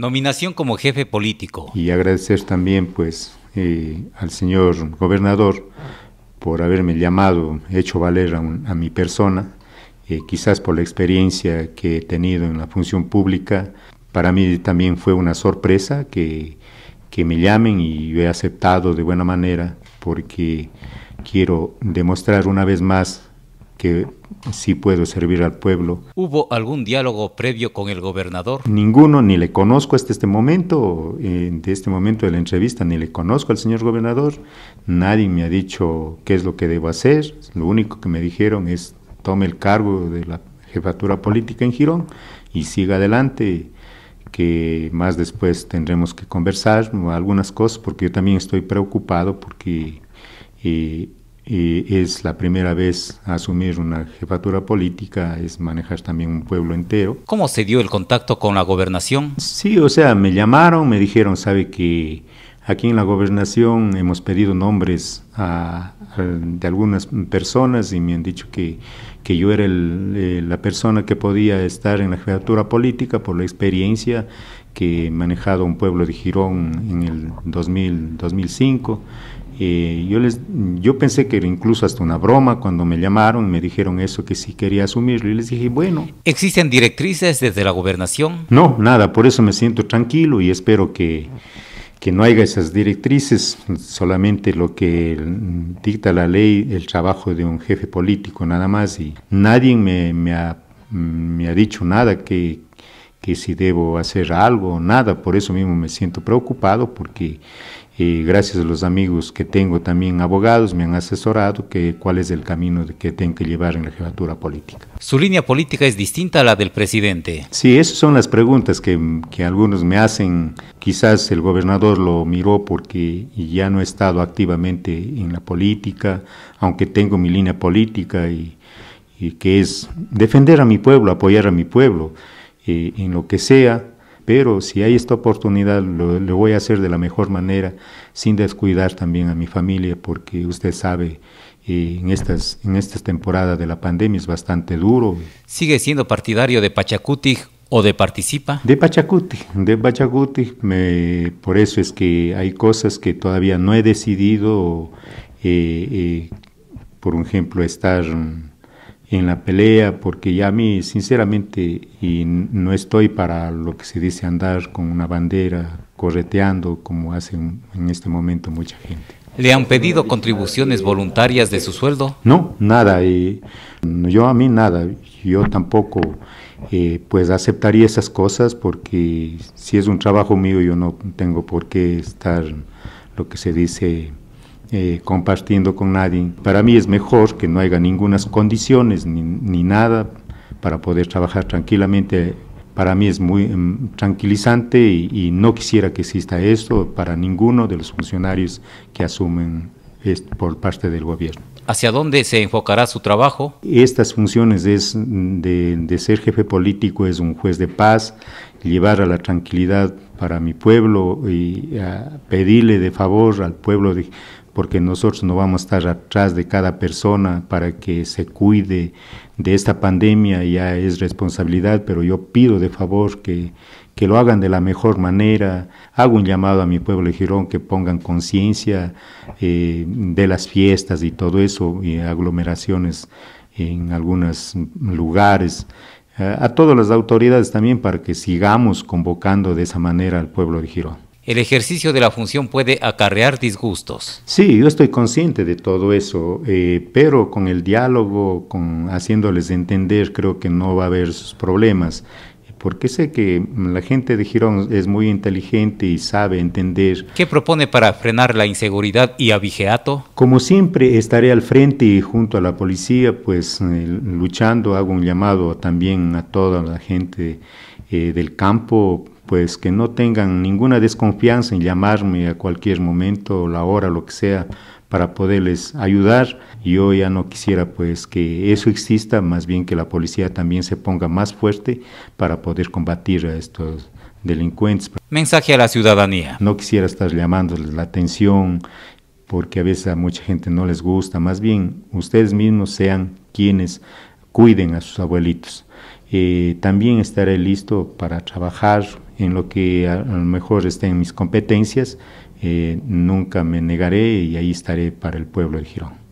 Nominación como jefe político. Y agradecer también pues eh, al señor gobernador por haberme llamado, hecho valer a, mi persona, eh, quizás por la experiencia que he tenido en la función pública. Para mí también fue una sorpresa que, que me llamen y yo he aceptado de buena manera porque quiero demostrar una vez más que sí puedo servir al pueblo. ¿Hubo algún diálogo previo con el gobernador? Ninguno, ni le conozco hasta este momento, eh, de este momento de la entrevista, ni le conozco al señor gobernador. Nadie me ha dicho qué es lo que debo hacer. Lo único que me dijeron es tome el cargo de la jefatura política en Girón y siga adelante que más después tendremos que conversar algunas cosas porque yo también estoy preocupado porque eh, es la primera vez asumir una jefatura política, es manejar también un pueblo entero. ¿Cómo se dio el contacto con la gobernación? Sí, o sea, me llamaron, me dijeron, sabe que aquí en la gobernación hemos pedido nombres de algunas personas y me han dicho que, que yo era eh, la persona que podía estar en la jefatura política por la experiencia que he manejado un pueblo de Girón en el 2000, 2005 eh, yo, les, yo pensé que era incluso hasta una broma cuando me llamaron, me dijeron eso, que sí quería asumirlo, y les dije, bueno. ¿Existen directrices desde la gobernación? No, nada, por eso me siento tranquilo y espero que, que no haya esas directrices, solamente lo que dicta la ley, el trabajo de un jefe político, nada más, y nadie me, me, ha, me ha dicho nada que, que si debo hacer algo nada, por eso mismo me siento preocupado porque gracias a los amigos que tengo también abogados me han asesorado que cuál es el camino que tengo que llevar en la jefatura política. ¿Su línea política es distinta a la del presidente? Sí, esas son las preguntas que, que algunos me hacen. Quizás el gobernador lo miró porque ya no he estado activamente en la política, aunque tengo mi línea política y, y que es defender a mi pueblo, apoyar a mi pueblo eh, en lo que sea pero si hay esta oportunidad lo, voy a hacer de la mejor manera, sin descuidar también a mi familia, porque usted sabe, eh, en, estas, en estas temporadas de la pandemia es bastante duro. ¿Sigue siendo partidario de Pachacuti o de Participa? De Pachacuti, de Pachacuti, me, por eso es que hay cosas que todavía no he decidido, eh, eh, por ejemplo, estar en la pelea, porque ya a mí, sinceramente, y no estoy para lo que se dice andar con una bandera, correteando, como hacen en este momento mucha gente. ¿Le han pedido contribuciones voluntarias de su sueldo? No, nada. y yo a mí nada. Yo tampoco eh, pues aceptaría esas cosas porque si es un trabajo mío yo no tengo por qué estar lo que se dice eh, compartiendo con nadie. Para mí es mejor que no haya ninguna condiciones ni, ni nada para poder trabajar tranquilamente para mí es muy mm, tranquilizante y, no quisiera que exista esto para ninguno de los funcionarios que asumen esto por parte del gobierno. ¿Hacia dónde se enfocará su trabajo? Estas funciones es de, de, ser jefe político, es un juez de paz, llevar a la tranquilidad para mi pueblo y pedirle de favor al pueblo de porque nosotros no vamos a estar atrás de cada persona para que se cuide de esta pandemia, ya es responsabilidad, pero yo pido de favor que, lo hagan de la mejor manera. Hago un llamado a mi pueblo de Girón que pongan conciencia eh, de las fiestas y todo eso, y aglomeraciones en algunos lugares. Eh, a todas las autoridades también para que sigamos convocando de esa manera al pueblo de Girón el ejercicio de la función puede acarrear disgustos. Sí, yo estoy consciente de todo eso, eh, pero con el diálogo, con haciéndoles entender, creo que no va a haber problemas, porque sé que la gente de Girón es muy inteligente y sabe entender. ¿Qué propone para frenar la inseguridad y abigeato? Como siempre, estaré al frente y junto a la policía, pues eh, luchando, hago un llamado también a toda la gente eh, del campo pues que no tengan ninguna desconfianza en llamarme a cualquier momento, la hora, lo que sea, para poderles ayudar. Yo ya no quisiera pues que eso exista, más bien que la policía también se ponga más fuerte para poder combatir a estos delincuentes. Mensaje a la ciudadanía. No quisiera estar llamándoles la atención porque a veces a mucha gente no les gusta, más bien ustedes mismos sean quienes cuiden a sus abuelitos eh, también estaré listo para trabajar en lo que a, lo mejor esté en mis competencias. Eh, nunca me negaré y ahí estaré para el pueblo de Girón.